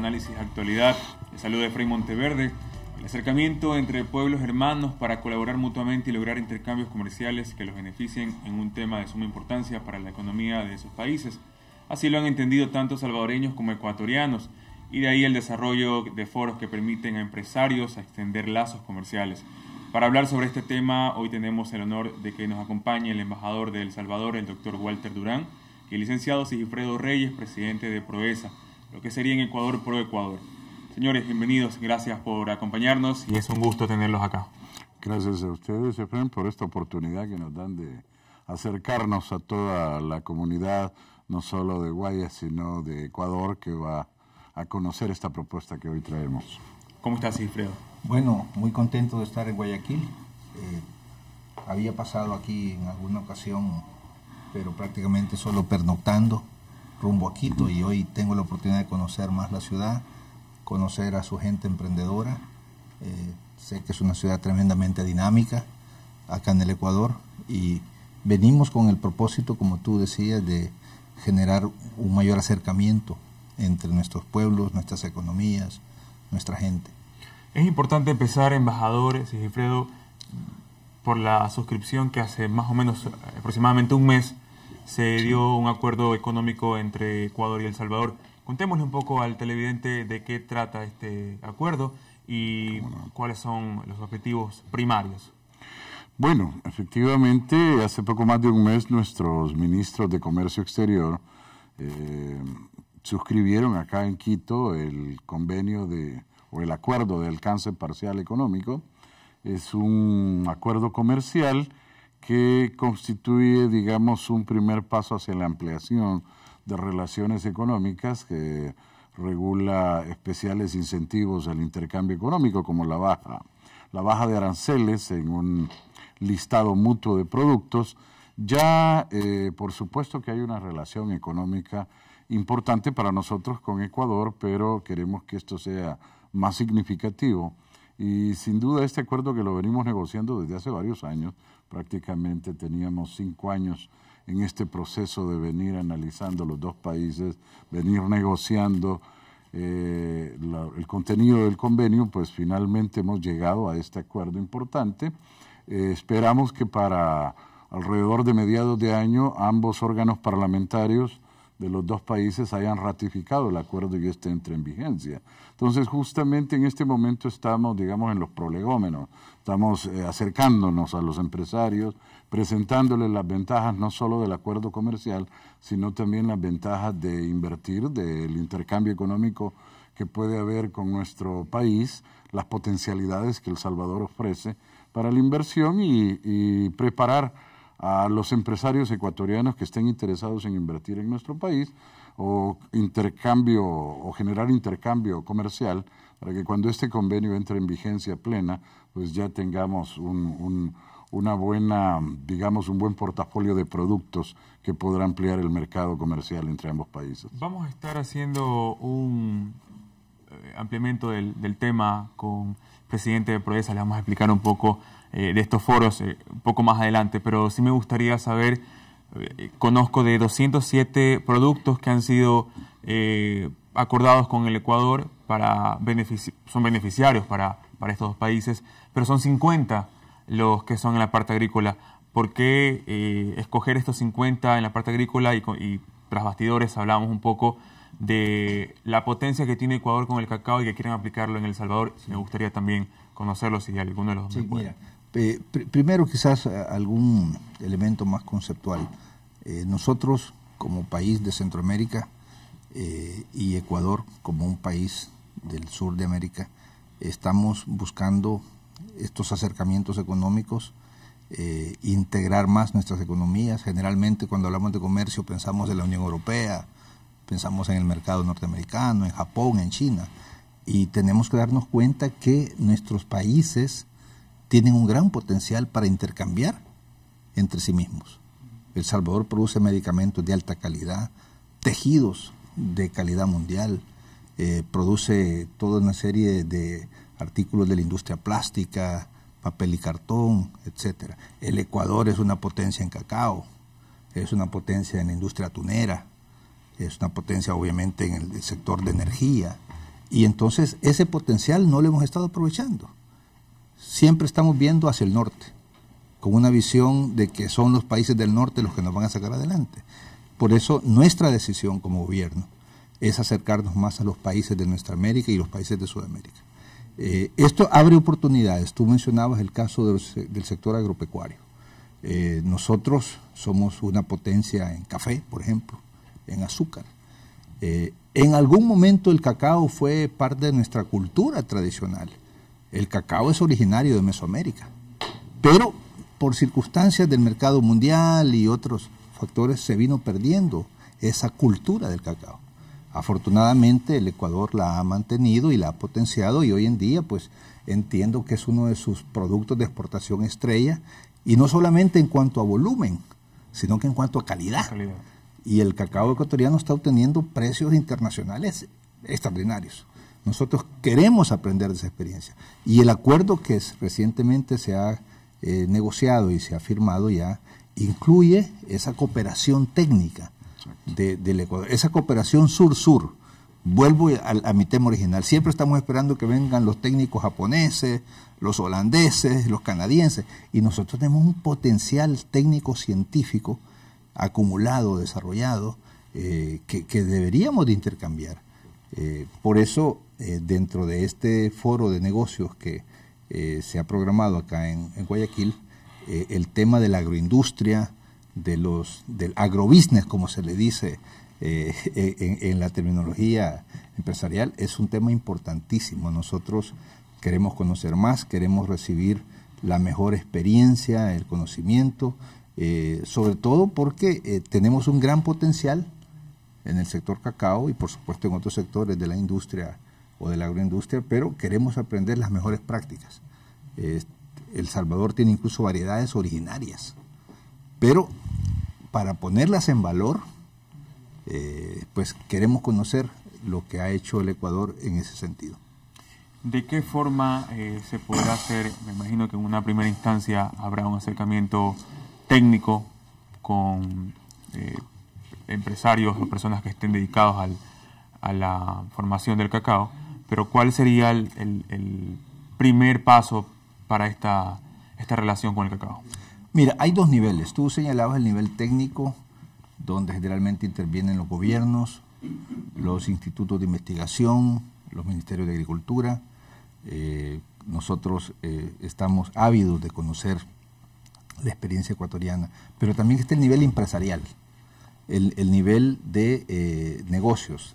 Análisis de Actualidad. saludo de Efraín Monteverde. El acercamiento entre pueblos hermanos para colaborar mutuamente y lograr intercambios comerciales que los beneficien en un tema de suma importancia para la economía de esos países. Así lo han entendido tanto salvadoreños como ecuatorianos, y de ahí el desarrollo de foros que permiten a empresarios a extender lazos comerciales. Para hablar sobre este tema, hoy tenemos el honor de que nos acompañe el embajador de El Salvador, el doctor Walter Durán, y el licenciado Sigifredo Reyes, presidente de Proesa lo que sería en Ecuador Pro Ecuador. Señores, bienvenidos, gracias por acompañarnos y es un gusto tenerlos acá. Gracias a ustedes, Efraín, por esta oportunidad que nos dan de acercarnos a toda la comunidad, no solo de Guayas, sino de Ecuador, que va a conocer esta propuesta que hoy traemos. ¿Cómo estás, Alfredo? Bueno, muy contento de estar en Guayaquil. Eh, había pasado aquí en alguna ocasión, pero prácticamente solo pernoctando rumbo a Quito y hoy tengo la oportunidad de conocer más la ciudad, conocer a su gente emprendedora. Eh, sé que es una ciudad tremendamente dinámica acá en el Ecuador y venimos con el propósito, como tú decías, de generar un mayor acercamiento entre nuestros pueblos, nuestras economías, nuestra gente. Es importante empezar, embajadores, jefredo, por la suscripción que hace más o menos eh, aproximadamente un mes se dio un acuerdo económico entre Ecuador y El Salvador. Contémosle un poco al televidente de qué trata este acuerdo y cuáles son los objetivos primarios. Bueno, efectivamente, hace poco más de un mes nuestros ministros de Comercio Exterior eh, suscribieron acá en Quito el convenio de, o el acuerdo de alcance parcial económico. Es un acuerdo comercial que constituye, digamos, un primer paso hacia la ampliación de relaciones económicas que regula especiales incentivos al intercambio económico, como la baja, la baja de aranceles en un listado mutuo de productos. Ya, eh, por supuesto que hay una relación económica importante para nosotros con Ecuador, pero queremos que esto sea más significativo. Y sin duda este acuerdo que lo venimos negociando desde hace varios años prácticamente teníamos cinco años en este proceso de venir analizando los dos países, venir negociando eh, el contenido del convenio, pues finalmente hemos llegado a este acuerdo importante. Eh, esperamos que para alrededor de mediados de año ambos órganos parlamentarios de los dos países hayan ratificado el acuerdo y este entre en vigencia. Entonces, justamente en este momento estamos, digamos, en los prolegómenos estamos eh, acercándonos a los empresarios, presentándoles las ventajas no solo del acuerdo comercial, sino también las ventajas de invertir, del intercambio económico que puede haber con nuestro país, las potencialidades que El Salvador ofrece para la inversión y preparar a los empresarios ecuatorianos que estén interesados en invertir en nuestro país o intercambio o generar intercambio comercial para que cuando este convenio entre en vigencia plena, pues ya tengamos un, una buena, digamos, un buen portafolio de productos que podrá ampliar el mercado comercial entre ambos países. Vamos a estar haciendo un eh, ampliamiento del, tema con el presidente de Prodesa. le vamos a explicar un poco eh, de estos foros eh, un poco más adelante, pero sí me gustaría saber conozco de 207 productos que han sido eh, acordados con el Ecuador para son beneficiarios para, para estos dos países, pero son 50 los que son en la parte agrícola. ¿Por qué eh, escoger estos 50 en la parte agrícola? Y, tras bastidores hablamos un poco de la potencia que tiene Ecuador con el cacao y que quieren aplicarlo en El Salvador. me gustaría también conocerlos si alguno de los primero quizás eh, algún elemento más conceptual. Eh, nosotros como país de Centroamérica eh, y Ecuador como un país del sur de América estamos buscando estos acercamientos económicos, integrar más nuestras economías. Generalmente cuando hablamos de comercio pensamos en la Unión Europea, pensamos en el mercado norteamericano, en Japón, en China, y tenemos que darnos cuenta que nuestros países tienen un gran potencial para intercambiar entre sí mismos. El Salvador produce medicamentos de alta calidad, tejidos de calidad mundial, eh, produce toda una serie de artículos de la industria plástica, papel y cartón, etc. El Ecuador es una potencia en cacao, es una potencia en la industria tunera, es una potencia obviamente en el sector de energía, y entonces ese potencial no lo hemos estado aprovechando siempre estamos viendo hacia el norte, con una visión de que son los países del norte los que nos van a sacar adelante. Por eso nuestra decisión como gobierno es acercarnos más a los países de nuestra América y los países de Sudamérica. Eh, esto abre oportunidades. Tú mencionabas el caso del sector agropecuario. Eh, nosotros somos una potencia en café, por ejemplo, en azúcar. Eh, en algún momento el cacao fue parte de nuestra cultura tradicional el cacao es originario de Mesoamérica, pero por circunstancias del mercado mundial y otros factores se vino perdiendo esa cultura del cacao. Afortunadamente el Ecuador la ha mantenido y la ha potenciado y hoy en día pues entiendo que es uno de sus productos de exportación estrella y no solamente en cuanto a volumen, sino que en cuanto a calidad. Y el cacao ecuatoriano está obteniendo precios internacionales extraordinarios. Nosotros queremos aprender de esa experiencia. Y el acuerdo que recientemente se ha eh, negociado y se ha firmado ya incluye esa cooperación técnica de, del Ecuador, esa cooperación sur-sur. Vuelvo a, mi tema original. Siempre estamos esperando que vengan los técnicos japoneses, los holandeses, los canadienses. Y nosotros tenemos un potencial técnico-científico acumulado, desarrollado, eh, que, deberíamos de intercambiar. Eh, por eso eh, dentro de este foro de negocios que eh, se ha programado acá en, Guayaquil, eh, el tema de la agroindustria, de los, del agrobusiness, como se le dice e, en, en, la terminología empresarial, es un tema importantísimo. Nosotros queremos conocer más, queremos recibir la mejor experiencia, el conocimiento, sobre todo porque tenemos un gran potencial en el sector cacao y por supuesto en otros sectores de la industria o de la agroindustria, pero queremos aprender las mejores prácticas. el Salvador tiene incluso variedades originarias, pero para ponerlas en valor, eh, pues queremos conocer lo que ha hecho el Ecuador en ese sentido. ¿De qué forma eh, se podrá hacer? Me imagino que en una primera instancia habrá un acercamiento técnico con eh, empresarios o personas que estén dedicados al, a la formación del cacao, pero ¿cuál sería el, primer paso para esta, esta relación con el cacao? Mira, hay dos niveles. Tú señalabas el nivel técnico, donde generalmente intervienen los gobiernos, los institutos de investigación, los ministerios de Agricultura. Eh, nosotros eh, estamos ávidos de conocer la experiencia ecuatoriana, pero también está el nivel empresarial, el, nivel de eh, negocios,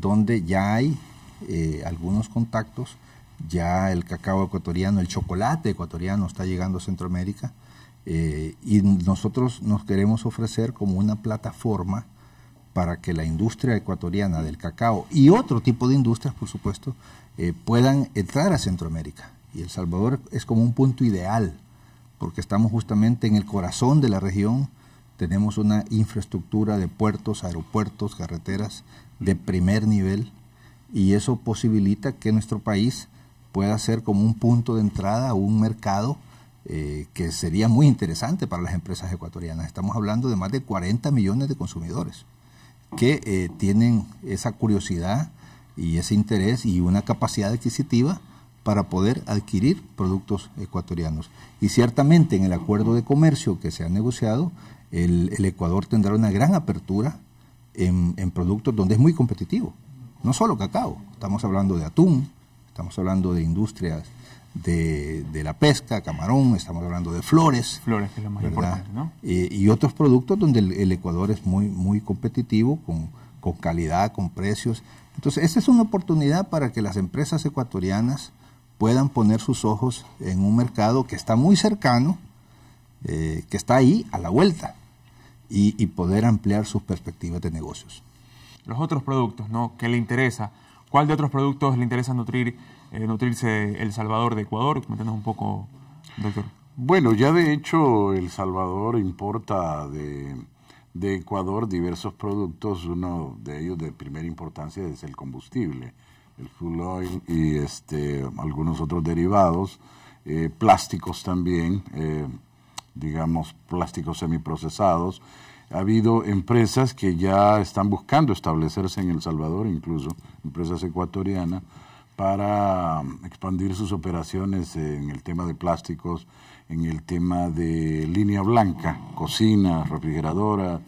donde ya hay eh, algunos contactos. Ya el cacao ecuatoriano, el chocolate ecuatoriano está llegando a Centroamérica eh, y nosotros nos queremos ofrecer como una plataforma para que la industria ecuatoriana del cacao y otro tipo de industrias, por supuesto, eh, puedan entrar a Centroamérica. Y El Salvador es como un punto ideal, porque estamos justamente en el corazón de la región, tenemos una infraestructura de puertos, aeropuertos, carreteras de primer nivel y eso posibilita que nuestro país pueda ser como un punto de entrada a un mercado eh, que sería muy interesante para las empresas ecuatorianas. Estamos hablando de más de 40 millones de consumidores que eh, tienen esa curiosidad y ese interés y una capacidad adquisitiva para poder adquirir productos ecuatorianos. Y ciertamente en el acuerdo de comercio que se ha negociado, el, Ecuador tendrá una gran apertura en productos donde es muy competitivo no solo cacao, estamos hablando de atún, estamos hablando de industrias de, la pesca, camarón, estamos hablando de flores. Flores, es lo más importante, ¿no? y otros productos donde el, Ecuador es muy, muy competitivo, con, calidad, con precios. Entonces, esta es una oportunidad para que las empresas ecuatorianas puedan poner sus ojos en un mercado que está muy cercano, eh, que está ahí a la vuelta, y poder ampliar sus perspectivas de negocios los otros productos ¿no? ¿Qué le interesa. ¿Cuál de otros productos le interesa nutrir, eh, nutrirse El Salvador de Ecuador? un poco, doctor. Bueno, ya de hecho El Salvador importa de, Ecuador diversos productos. Uno de ellos de primera importancia es el combustible, el fuel oil y este, algunos otros derivados, eh, plásticos también, eh, digamos plásticos semiprocesados. Ha habido empresas que ya están buscando establecerse en El Salvador, incluso empresas ecuatorianas, para um, expandir sus operaciones en el tema de plásticos, en el tema de línea blanca, cocina, refrigeradora,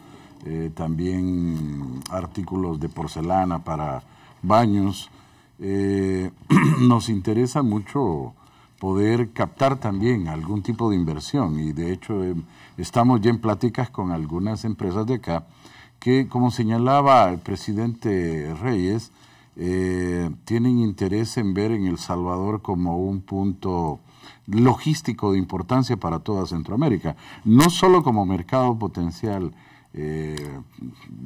eh, también artículos de porcelana para baños. Eh, nos interesa mucho poder captar también algún tipo de inversión y de hecho em, Estamos ya en pláticas con algunas empresas de acá que, como señalaba el presidente Reyes, eh, tienen interés en ver en El Salvador como un punto logístico de importancia para toda Centroamérica, no solo como mercado potencial eh,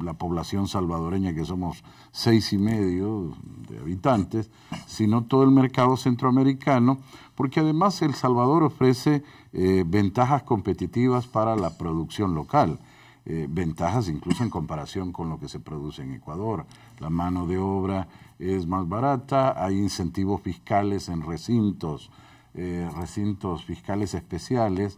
la población salvadoreña, que somos seis y medio de habitantes, sino todo el mercado centroamericano, porque además El Salvador ofrece eh, ventajas competitivas para la producción local. Eh, ventajas incluso en comparación con lo que se produce en Ecuador. La mano de obra es más barata, hay incentivos fiscales en recintos, recintos fiscales especiales.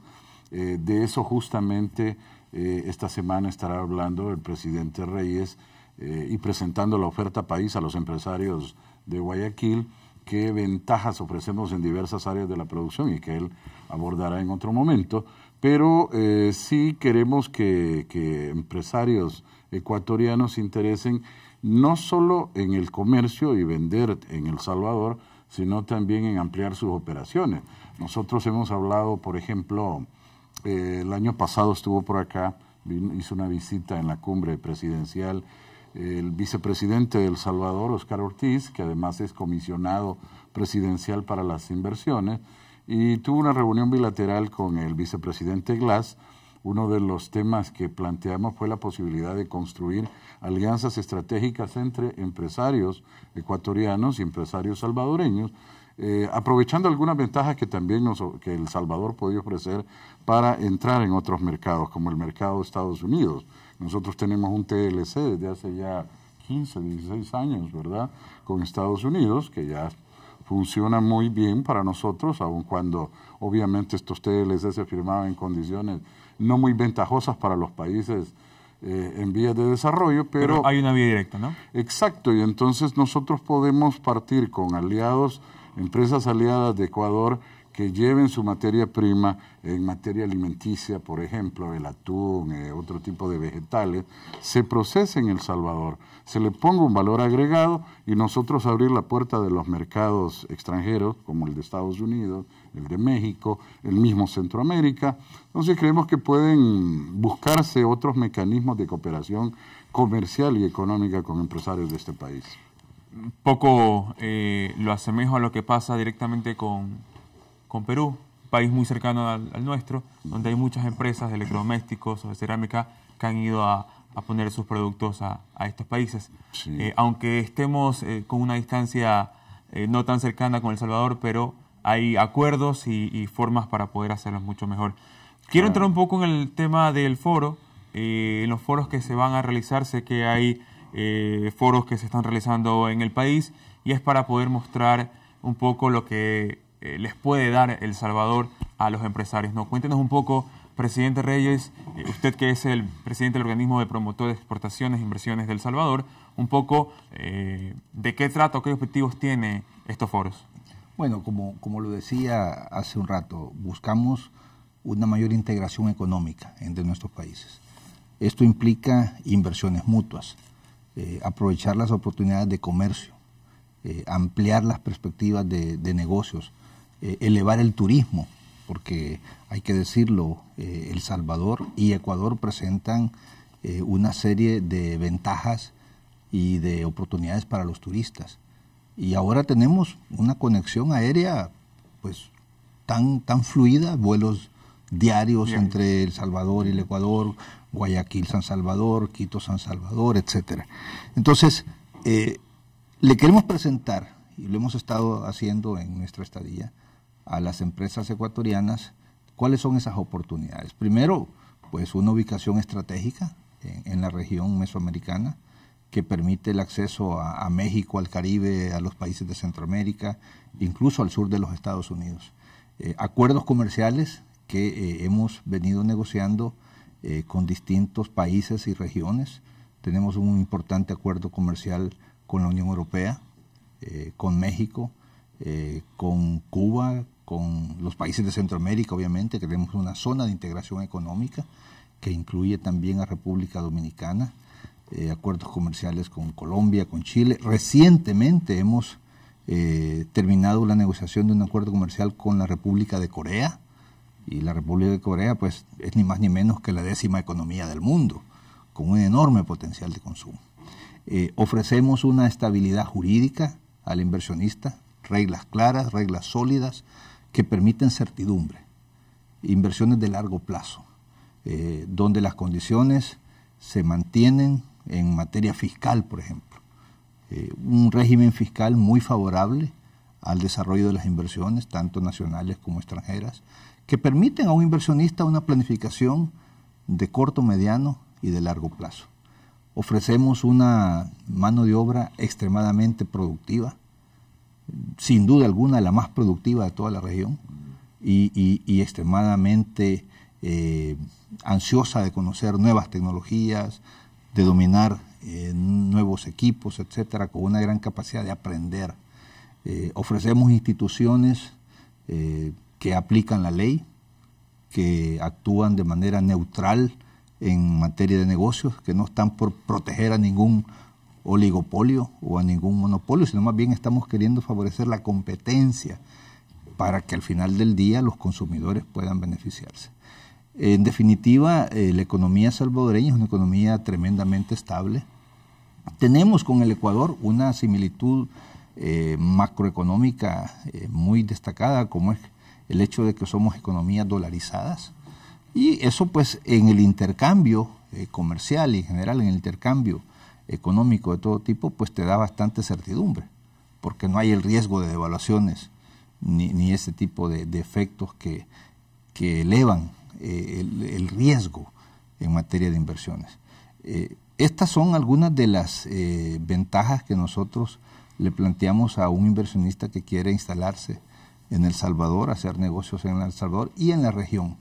de eso justamente eh, esta semana estará hablando el presidente Reyes eh, y presentando la oferta país a los empresarios de Guayaquil, qué ventajas ofrecemos en diversas áreas de la producción y que él abordará en otro momento. Pero eh, sí queremos que, que empresarios ecuatorianos se interesen no solo en el comercio y vender en El Salvador, sino también en ampliar sus operaciones. Nosotros hemos hablado, por ejemplo, eh, el año pasado estuvo por acá, hizo una visita en la cumbre presidencial el vicepresidente de El Salvador, Oscar Ortiz, que además es comisionado presidencial para las inversiones, y tuvo una reunión bilateral con el vicepresidente Glass. Uno de los temas que planteamos fue la posibilidad de construir alianzas estratégicas entre empresarios ecuatorianos y empresarios salvadoreños eh, aprovechando algunas ventajas que también que El Salvador podía ofrecer para entrar en otros mercados, como el mercado de Estados Unidos. Nosotros tenemos un TLC desde hace ya 15, 16 años, ¿verdad? Con Estados Unidos, que ya funciona muy bien para nosotros, aun cuando obviamente estos TLC se firmaban en condiciones no muy ventajosas para los países eh, en vías de desarrollo, pero... hay una vía directa, ¿no? Exacto, y entonces nosotros podemos partir con aliados empresas aliadas de Ecuador que lleven su materia prima en materia alimenticia, por ejemplo, el atún, eh, otro tipo de vegetales, se procesen en El Salvador, se le ponga un valor agregado y nosotros abrir la puerta de los mercados extranjeros, como el de Estados Unidos, el de México, el mismo Centroamérica. Entonces creemos que pueden buscarse otros mecanismos de cooperación comercial y económica con empresarios de este país poco eh, lo asemejo a lo que pasa directamente con, con Perú, país muy cercano al, nuestro, donde hay muchas empresas de electrodomésticos o de cerámica que han ido a, poner sus productos a, estos países. Eh, aunque estemos eh, con una distancia no tan cercana con El Salvador, pero hay acuerdos y, formas para poder hacerlos mucho mejor. Quiero entrar un poco en el tema del foro. en los foros que se van a realizar, sé que hay eh, foros que se están realizando en el país y es para poder mostrar un poco lo que eh, les puede dar El Salvador a los empresarios. ¿no? Cuéntenos un poco, presidente Reyes, eh, usted que es el presidente del organismo de promotor de exportaciones e inversiones del Salvador, un poco de qué trato, qué objetivos tiene estos foros. Bueno, como, como lo decía hace un rato, buscamos una mayor integración económica entre nuestros países. Esto implica inversiones mutuas. Eh, aprovechar las oportunidades de comercio, eh, ampliar las perspectivas de, negocios, eh, elevar el turismo, porque hay que decirlo, El Salvador y Ecuador presentan una serie de ventajas y de oportunidades para los turistas. Y ahora tenemos una conexión aérea pues tan, tan fluida, vuelos diarios entre El Salvador y el Ecuador, Guayaquil-San Salvador, Quito-San Salvador, etc. Entonces, eh, le queremos presentar, y lo hemos estado haciendo en nuestra estadía, a las empresas ecuatorianas cuáles son esas oportunidades. Primero, pues una ubicación estratégica en, la región mesoamericana que permite el acceso a, México, al Caribe, a los países de Centroamérica, incluso al sur de los Estados Unidos. Eh, acuerdos comerciales que eh, hemos venido negociando eh, con distintos países y regiones. Tenemos un importante acuerdo comercial con la Unión Europea, eh, con México, eh, con Cuba, con los países de Centroamérica, obviamente, que tenemos una zona de integración económica que incluye también a República Dominicana, acuerdos comerciales con Colombia, con Chile. Recientemente hemos terminado la negociación de un acuerdo comercial con la República de Corea, y la República de Corea pues es ni más ni menos que la décima economía del mundo, con un enorme potencial de consumo. Eh, ofrecemos una estabilidad jurídica al inversionista, reglas claras, reglas sólidas que permiten certidumbre, inversiones de largo plazo, eh, donde las condiciones se mantienen en materia fiscal, por ejemplo. Eh, un régimen fiscal muy favorable al desarrollo de las inversiones, tanto nacionales como extranjeras, que permiten a un inversionista una planificación de corto, mediano y de largo plazo. Ofrecemos una mano de obra extremadamente productiva, sin duda alguna la más productiva de toda la región y, extremadamente eh, ansiosa de conocer nuevas tecnologías, de dominar eh, nuevos equipos, etcétera, con una gran capacidad de aprender. Eh, ofrecemos instituciones que aplican la ley, que actúan de manera neutral en materia de negocios, que no están por proteger a ningún oligopolio o a ningún monopolio, sino más bien estamos queriendo favorecer la competencia para que al final del día los consumidores puedan beneficiarse. En definitiva, eh, la economía salvadoreña es una economía tremendamente estable. Tenemos con el Ecuador una similitud eh, macroeconómica eh, muy destacada, como es el hecho de que somos economías dolarizadas. Y eso pues en el intercambio eh, comercial y en general en el intercambio económico de todo tipo, pues te da bastante certidumbre, porque no hay el riesgo de devaluaciones ni, ese tipo de, efectos que, elevan eh, el, riesgo en materia de inversiones. Eh, estas son algunas de las ventajas que nosotros le planteamos a un inversionista que quiere instalarse en El Salvador, hacer negocios en El Salvador y en la región.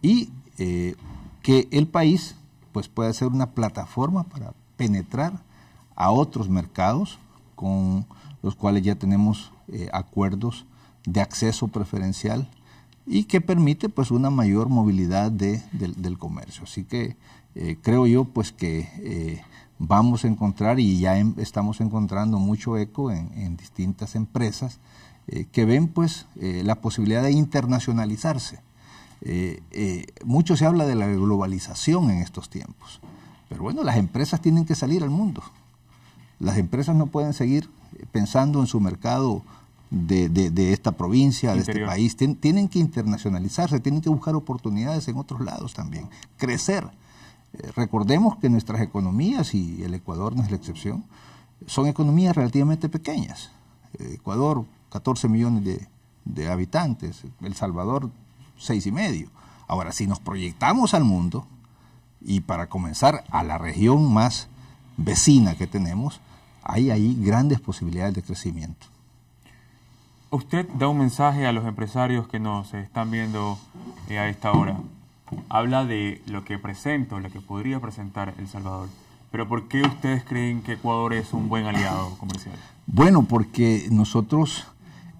Y eh, que el país pues, pueda ser una plataforma para penetrar a otros mercados con los cuales ya tenemos eh, acuerdos de acceso preferencial y que permite pues una mayor movilidad del comercio. Así que eh, creo yo pues que vamos a encontrar y ya em, estamos encontrando mucho eco en distintas empresas eh, que ven pues eh, la posibilidad de internacionalizarse. Eh, mucho se habla de la globalización en estos tiempos, pero bueno, las empresas tienen que salir al mundo. Las empresas no pueden seguir pensando en su mercado de, esta provincia, de este país. tienen que internacionalizarse, tienen que buscar oportunidades en otros lados también, crecer. recordemos que nuestras economías, y el Ecuador no es la excepción, son economías relativamente pequeñas. Ecuador 14 millones de, habitantes, El Salvador seis y medio. Ahora, si nos proyectamos al mundo, y para comenzar a la región más vecina que tenemos, hay ahí grandes posibilidades de crecimiento. Usted da un mensaje a los empresarios que nos están viendo eh, a esta hora. Habla de lo que presento lo que podría presentar El Salvador. Pero ¿por qué ustedes creen que Ecuador es un buen aliado comercial? Bueno, porque nosotros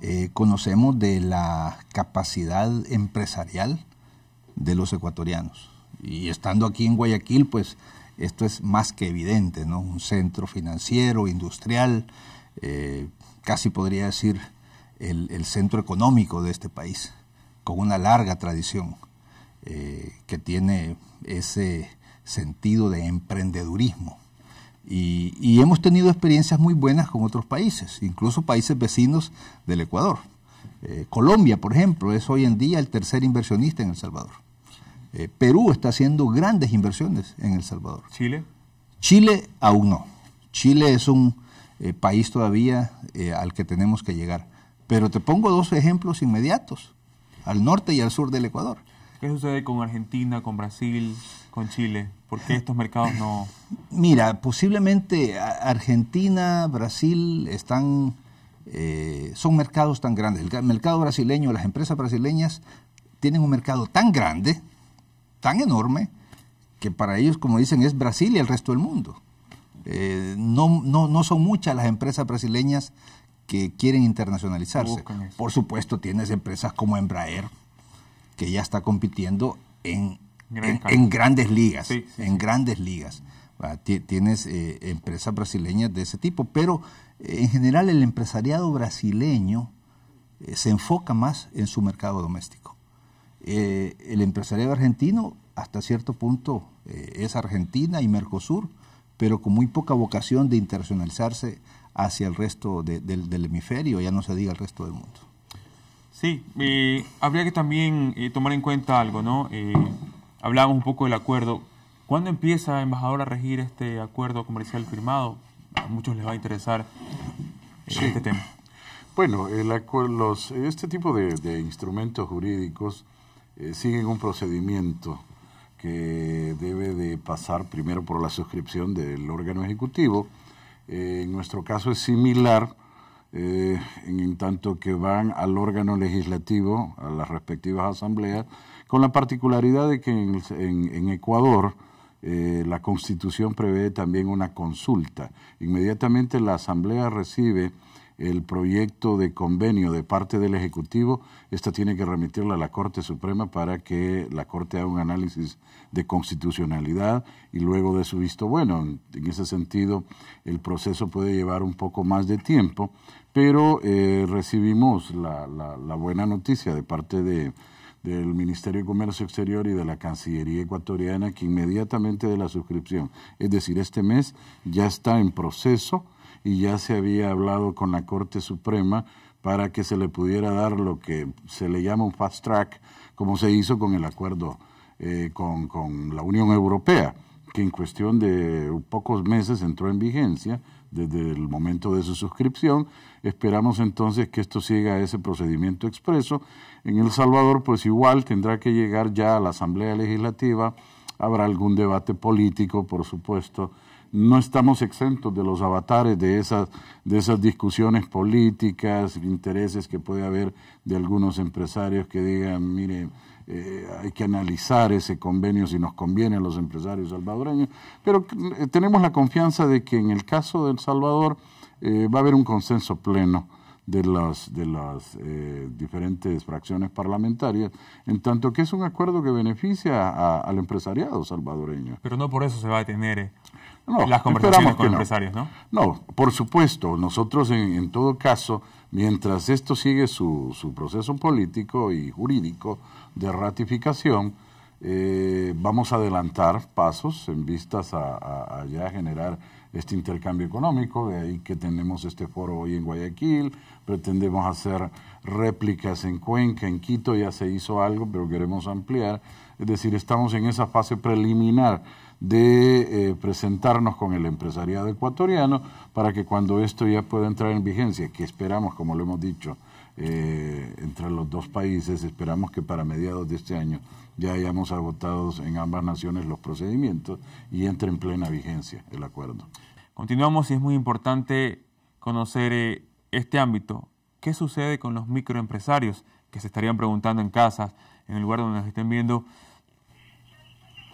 eh, conocemos de la capacidad empresarial de los ecuatorianos. Y estando aquí en Guayaquil, pues esto es más que evidente, ¿no? Un centro financiero, industrial, eh, casi podría decir el, centro económico de este país, con una larga tradición eh, que tiene ese sentido de emprendedurismo y, hemos tenido experiencias muy buenas con otros países, incluso países vecinos del Ecuador. Eh, Colombia, por ejemplo, es hoy en día el tercer inversionista en El Salvador. Eh, Perú está haciendo grandes inversiones en El Salvador. ¿Chile? Chile aún no. Chile es un eh, país todavía al que tenemos que llegar. Pero te pongo dos ejemplos inmediatos, al norte y al sur del Ecuador. ¿Qué sucede con Argentina, con Brasil, con Chile? ¿Por qué estos mercados no...? Mira, posiblemente Argentina, Brasil están... Eh, son mercados tan grandes. El mercado brasileño, las empresas brasileñas tienen un mercado tan grande, tan enorme, que para ellos, como dicen, es Brasil y el resto del mundo. Eh, no, no, no son muchas las empresas brasileñas que quieren internacionalizarse. Por supuesto, tienes empresas como Embraer, que ya está compitiendo en en, grandes ligas, en grandes ligas. Ah, tienes eh, empresas brasileñas de ese tipo, pero eh, en general el empresariado brasileño eh, se enfoca más en su mercado doméstico. el empresariado argentino hasta cierto punto es Argentina y Mercosur, pero con muy poca vocación de internacionalizarse hacia el resto del, hemisferio, ya no se diga el resto del mundo. Sí, habría que también tomar en cuenta algo, ¿no? hablábamos un poco del acuerdo. ¿Cuándo empieza, embajador, a regir este acuerdo comercial firmado? A muchos les va a interesar eh, este tema. Bueno, el, este tipo de, instrumentos jurídicos eh, siguen un procedimiento que debe de pasar primero por la suscripción del órgano ejecutivo. Eh, en nuestro caso es similar, en tanto que van al órgano legislativo, a las respectivas asambleas, con la particularidad de que en, Ecuador eh, la Constitución prevé también una consulta. Inmediatamente la Asamblea recibe el proyecto de convenio de parte del Ejecutivo, esta tiene que remitirla a la Corte Suprema para que la Corte haga un análisis de constitucionalidad y luego de su visto bueno. En ese sentido, el proceso puede llevar un poco más de tiempo, pero eh, recibimos la, buena noticia de parte de, del Ministerio de Comercio Exterior y de la Cancillería ecuatoriana que inmediatamente de la suscripción, es decir, este mes ya está en proceso y ya se había hablado con la Corte Suprema para que se le pudiera dar lo que se le llama un fast track, como se hizo con el acuerdo eh, con la Unión Europea, que en cuestión de pocos meses entró en vigencia desde el momento de su suscripción Esperamos entonces que esto siga ese procedimiento expreso. En El Salvador, pues igual tendrá que llegar ya a la Asamblea Legislativa, habrá algún debate político, por supuesto. No estamos exentos de los avatares de esas, de esas discusiones políticas, intereses que puede haber de algunos empresarios que digan, mire, eh, hay que analizar ese convenio si nos conviene a los empresarios salvadoreños, pero eh, tenemos la confianza de que en el caso de El Salvador, eh, va a haber un consenso pleno de las, de las eh, diferentes fracciones parlamentarias, en tanto que es un acuerdo que beneficia al empresariado salvadoreño. Pero no por eso se va a tener eh, las conversaciones con empresarios, ¿no? No, por supuesto, nosotros en, todo caso, mientras esto sigue su, su, proceso político y jurídico de ratificación, vamos a adelantar pasos en vistas a, a ya generar este intercambio económico, de ahí que tenemos este foro hoy en Guayaquil, pretendemos hacer réplicas en Cuenca, en Quito ya se hizo algo, pero queremos ampliar, es decir, estamos en esa fase preliminar de eh, presentarnos con el empresariado ecuatoriano para que cuando esto ya pueda entrar en vigencia, que esperamos, como lo hemos dicho, eh, entre los dos países, esperamos que para mediados de este año ya hayamos agotado en ambas naciones los procedimientos y entre en plena vigencia el acuerdo. Continuamos y es muy importante conocer eh, este ámbito. ¿Qué sucede con los microempresarios que se estarían preguntando en casa, en el lugar donde nos estén viendo?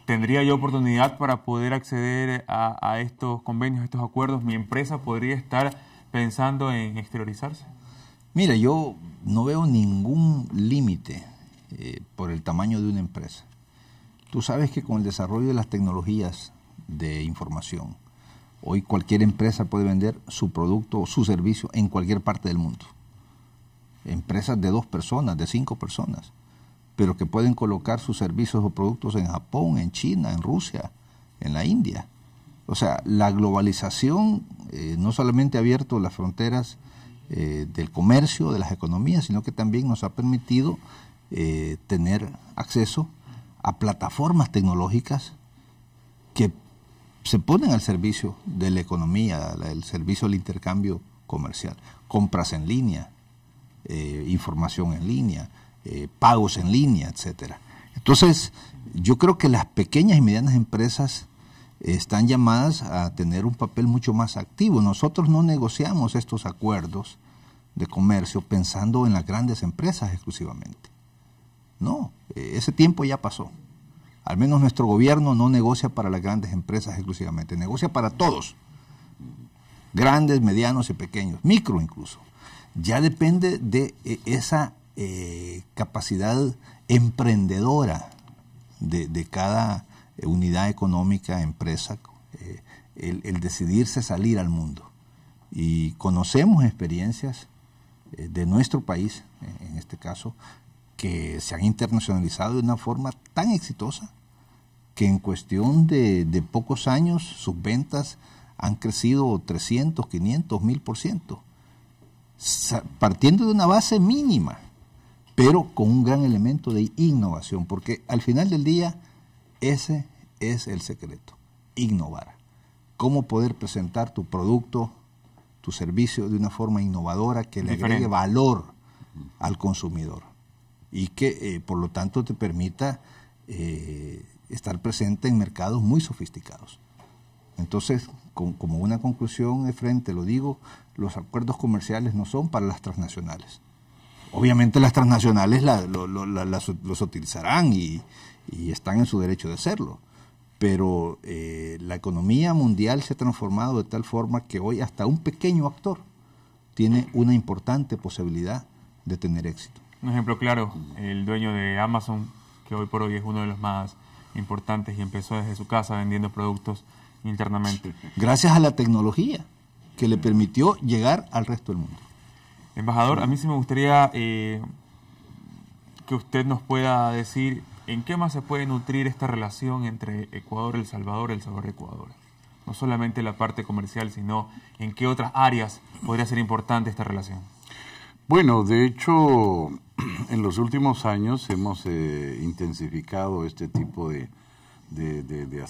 ¿Tendría yo oportunidad para poder acceder a, estos convenios, a estos acuerdos? ¿Mi empresa podría estar pensando en exteriorizarse? Mira, yo no veo ningún límite eh, por el tamaño de una empresa. Tú sabes que con el desarrollo de las tecnologías de información, hoy cualquier empresa puede vender su producto o su servicio en cualquier parte del mundo. Empresas de dos personas, de cinco personas pero que pueden colocar sus servicios o productos en Japón, en China, en Rusia, en la India. O sea, la globalización eh, no solamente ha abierto las fronteras eh, del comercio, de las economías, sino que también nos ha permitido eh, tener acceso a plataformas tecnológicas que se ponen al servicio de la economía, el servicio del intercambio comercial, compras en línea, información en línea, eh, pagos en línea, etcétera. Entonces, yo creo que las pequeñas y medianas empresas eh, están llamadas a tener un papel mucho más activo. Nosotros no negociamos estos acuerdos de comercio pensando en las grandes empresas exclusivamente. No, eh, ese tiempo ya pasó. Al menos nuestro gobierno no negocia para las grandes empresas exclusivamente, negocia para todos, grandes, medianos y pequeños, micro incluso. Ya depende de esa eh, capacidad emprendedora de, cada eh, unidad económica, empresa, eh, el, decidirse salir al mundo. Y conocemos experiencias de nuestro país, en este caso, que se han internacionalizado de una forma tan exitosa que en cuestión de, pocos años sus ventas han crecido 300, 500, 1000 por ciento, partiendo de una base mínima pero con un gran elemento de innovación, porque al final del día ese es el secreto, innovar. Cómo poder presentar tu producto, tu servicio de una forma innovadora que le agregue valor al consumidor y que eh, por lo tanto te permita eh, estar presente en mercados muy sofisticados. Entonces, como una conclusión, de frente, lo digo, los acuerdos comerciales no son para las transnacionales obviamente las transnacionales las, los utilizarán y, están en su derecho de hacerlo. Pero eh, la economía mundial se ha transformado de tal forma que hoy hasta un pequeño actor tiene una importante posibilidad de tener éxito. Un ejemplo claro, el dueño de Amazon, que hoy por hoy es uno de los más importantes y empezó desde su casa vendiendo productos internamente. Gracias a la tecnología que le permitió llegar al resto del mundo. Embajador, a mí sí me gustaría eh, que usted nos pueda decir en qué más se puede nutrir esta relación entre Ecuador, El Salvador, El Salvador, Ecuador. No solamente la parte comercial, sino en qué otras áreas podría ser importante esta relación. Bueno, de hecho, en los últimos años hemos eh, intensificado este tipo de, de, de,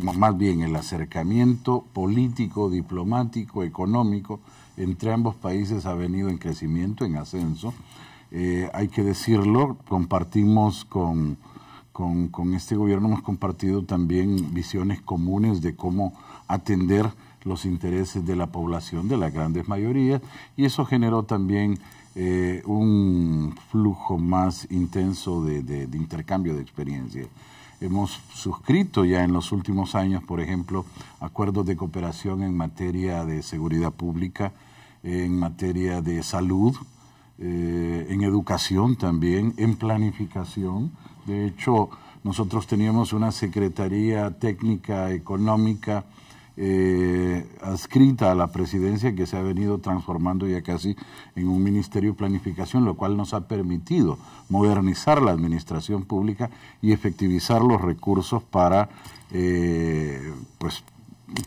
más bien el acercamiento político, diplomático, económico entre ambos países ha venido en crecimiento, en ascenso. Eh, hay que decirlo, compartimos con, este gobierno, hemos compartido también visiones comunes de cómo atender los intereses de la población, de las grandes mayorías, y eso generó también eh, un flujo más intenso de intercambio de experiencias. Hemos suscrito ya en los últimos años, por ejemplo, acuerdos de cooperación en materia de seguridad pública, en materia de salud, eh, en educación también, en planificación. De hecho, nosotros teníamos una Secretaría Técnica Económica eh, adscrita a la presidencia que se ha venido transformando ya casi en un ministerio de planificación, lo cual nos ha permitido modernizar la administración pública y efectivizar los recursos para, eh, pues,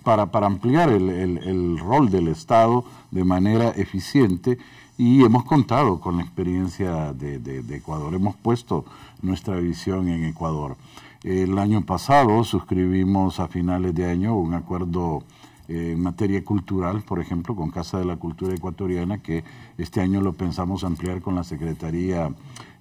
para, ampliar el, rol del Estado de manera eficiente y hemos contado con la experiencia de, Ecuador, hemos puesto nuestra visión en Ecuador. El año pasado suscribimos a finales de año un acuerdo eh, en materia cultural, por ejemplo, con Casa de la Cultura Ecuatoriana, que este año lo pensamos ampliar con la Secretaría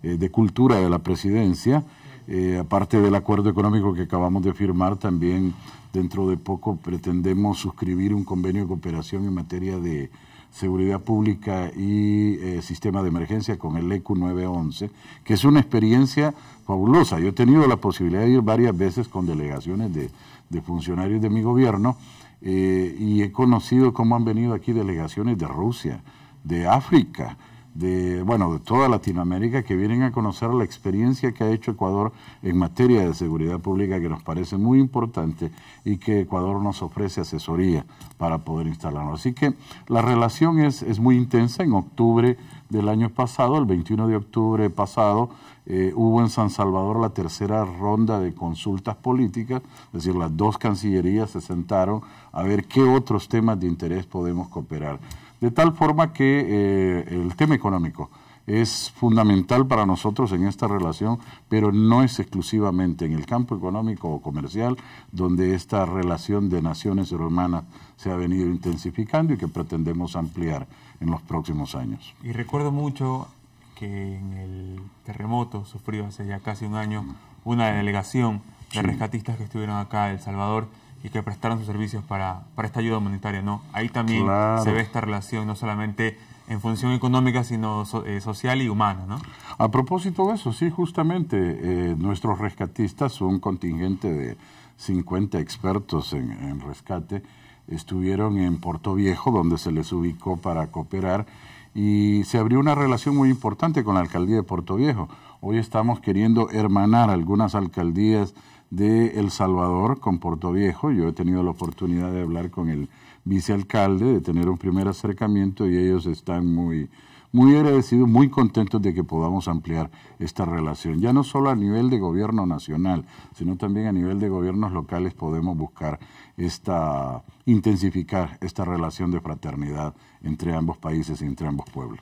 eh, de Cultura de la Presidencia. Eh, aparte del acuerdo económico que acabamos de firmar, también dentro de poco pretendemos suscribir un convenio de cooperación en materia de Seguridad Pública y eh, Sistema de Emergencia con el ECU 911, que es una experiencia fabulosa. Yo he tenido la posibilidad de ir varias veces con delegaciones de, de funcionarios de mi gobierno eh, y he conocido cómo han venido aquí delegaciones de Rusia, de África, de, bueno, de toda Latinoamérica que vienen a conocer la experiencia que ha hecho Ecuador en materia de seguridad pública que nos parece muy importante y que Ecuador nos ofrece asesoría para poder instalarnos. Así que la relación es, muy intensa. En octubre del año pasado, el 21 de octubre pasado, eh, hubo en San Salvador la tercera ronda de consultas políticas, es decir, las dos cancillerías se sentaron a ver qué otros temas de interés podemos cooperar de tal forma que eh, el tema económico es fundamental para nosotros en esta relación, pero no es exclusivamente en el campo económico o comercial donde esta relación de naciones hermanas se ha venido intensificando y que pretendemos ampliar en los próximos años. Y recuerdo mucho que en el terremoto sufrido hace ya casi un año, una delegación de rescatistas que estuvieron acá en El Salvador y que prestaron sus servicios para, para esta ayuda humanitaria, ¿no? Ahí también se ve esta relación, no solamente en función económica, sino eh, social y humana, ¿no? A propósito de eso, sí, justamente eh, nuestros rescatistas, un contingente de 50 expertos en, en rescate, estuvieron en Puerto Viejo, donde se les ubicó para cooperar, y se abrió una relación muy importante con la alcaldía de Puerto Viejo. Hoy estamos queriendo hermanar algunas alcaldías de El Salvador con Puerto Viejo. Yo he tenido la oportunidad de hablar con el vicealcalde, de tener un primer acercamiento y ellos están muy, muy agradecidos, muy contentos de que podamos ampliar esta relación. Ya no solo a nivel de gobierno nacional, sino también a nivel de gobiernos locales podemos buscar esta intensificar esta relación de fraternidad entre ambos países y entre ambos pueblos.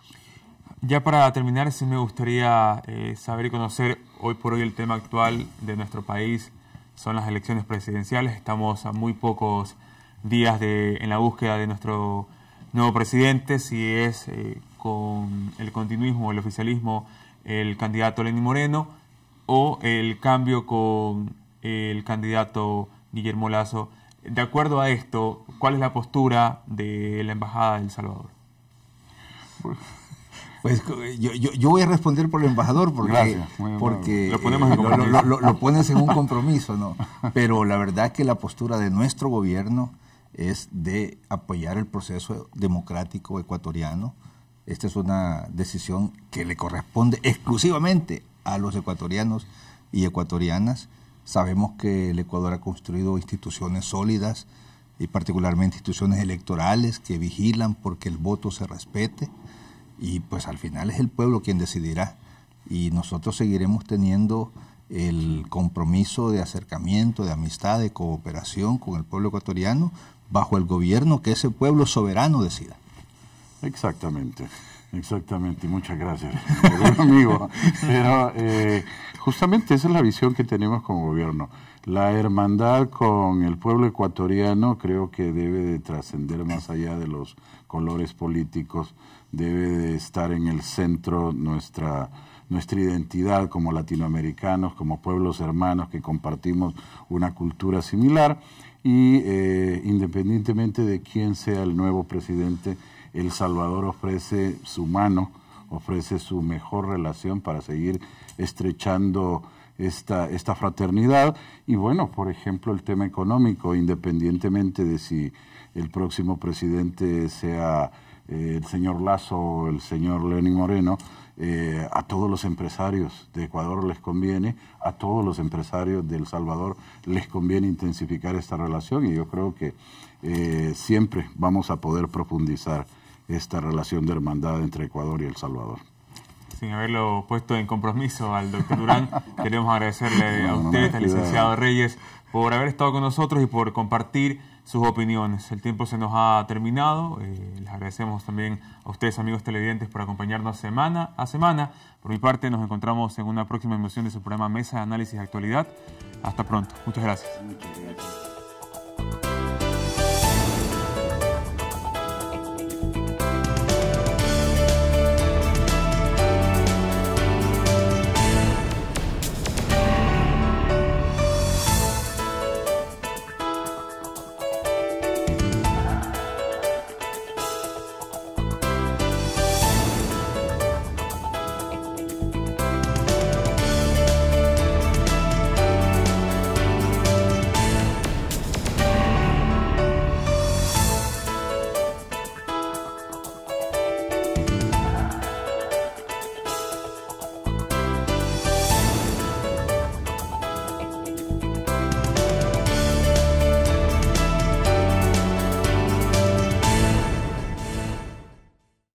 Ya para terminar, sí me gustaría eh, saber y conocer hoy por hoy el tema actual de nuestro país. Son las elecciones presidenciales. Estamos a muy pocos días de, en la búsqueda de nuestro nuevo presidente, si es eh, con el continuismo, el oficialismo, el candidato Lenín Moreno o el cambio con el candidato Guillermo Lazo. De acuerdo a esto, ¿cuál es la postura de la Embajada de El Salvador? Pues yo, yo, voy a responder por el embajador porque, eh, lo, pones en un compromiso, ¿no? Pero la verdad que la postura de nuestro gobierno es de apoyar el proceso democrático ecuatoriano. Esta es una decisión que le corresponde exclusivamente a los ecuatorianos y ecuatorianas. Sabemos que el Ecuador ha construido instituciones sólidas y particularmente instituciones electorales que vigilan porque el voto se respete y pues al final es el pueblo quien decidirá. Y nosotros seguiremos teniendo el compromiso de acercamiento, de amistad, de cooperación con el pueblo ecuatoriano bajo el gobierno que ese pueblo soberano decida. Exactamente, exactamente, muchas gracias, amigo. Pero eh, justamente esa es la visión que tenemos como gobierno. La hermandad con el pueblo ecuatoriano creo que debe de trascender más allá de los colores políticos, debe de estar en el centro nuestra, nuestra identidad como latinoamericanos, como pueblos hermanos que compartimos una cultura similar y eh, independientemente de quién sea el nuevo presidente, El Salvador ofrece su mano, ofrece su mejor relación para seguir estrechando esta fraternidad y bueno, por ejemplo, el tema económico, independientemente de si el próximo presidente sea el señor Lazo, el señor Lenin Moreno, eh, a todos los empresarios de Ecuador les conviene, a todos los empresarios de El Salvador les conviene intensificar esta relación y yo creo que eh, siempre vamos a poder profundizar esta relación de hermandad entre Ecuador y El Salvador sin haberlo puesto en compromiso al doctor Durán. Queremos agradecerle a usted, al licenciado Reyes, por haber estado con nosotros y por compartir sus opiniones. El tiempo se nos ha terminado. Eh, les agradecemos también a ustedes, amigos televidentes, por acompañarnos semana a semana. Por mi parte, nos encontramos en una próxima emisión de su programa Mesa de Análisis de Actualidad. Hasta pronto. Muchas gracias.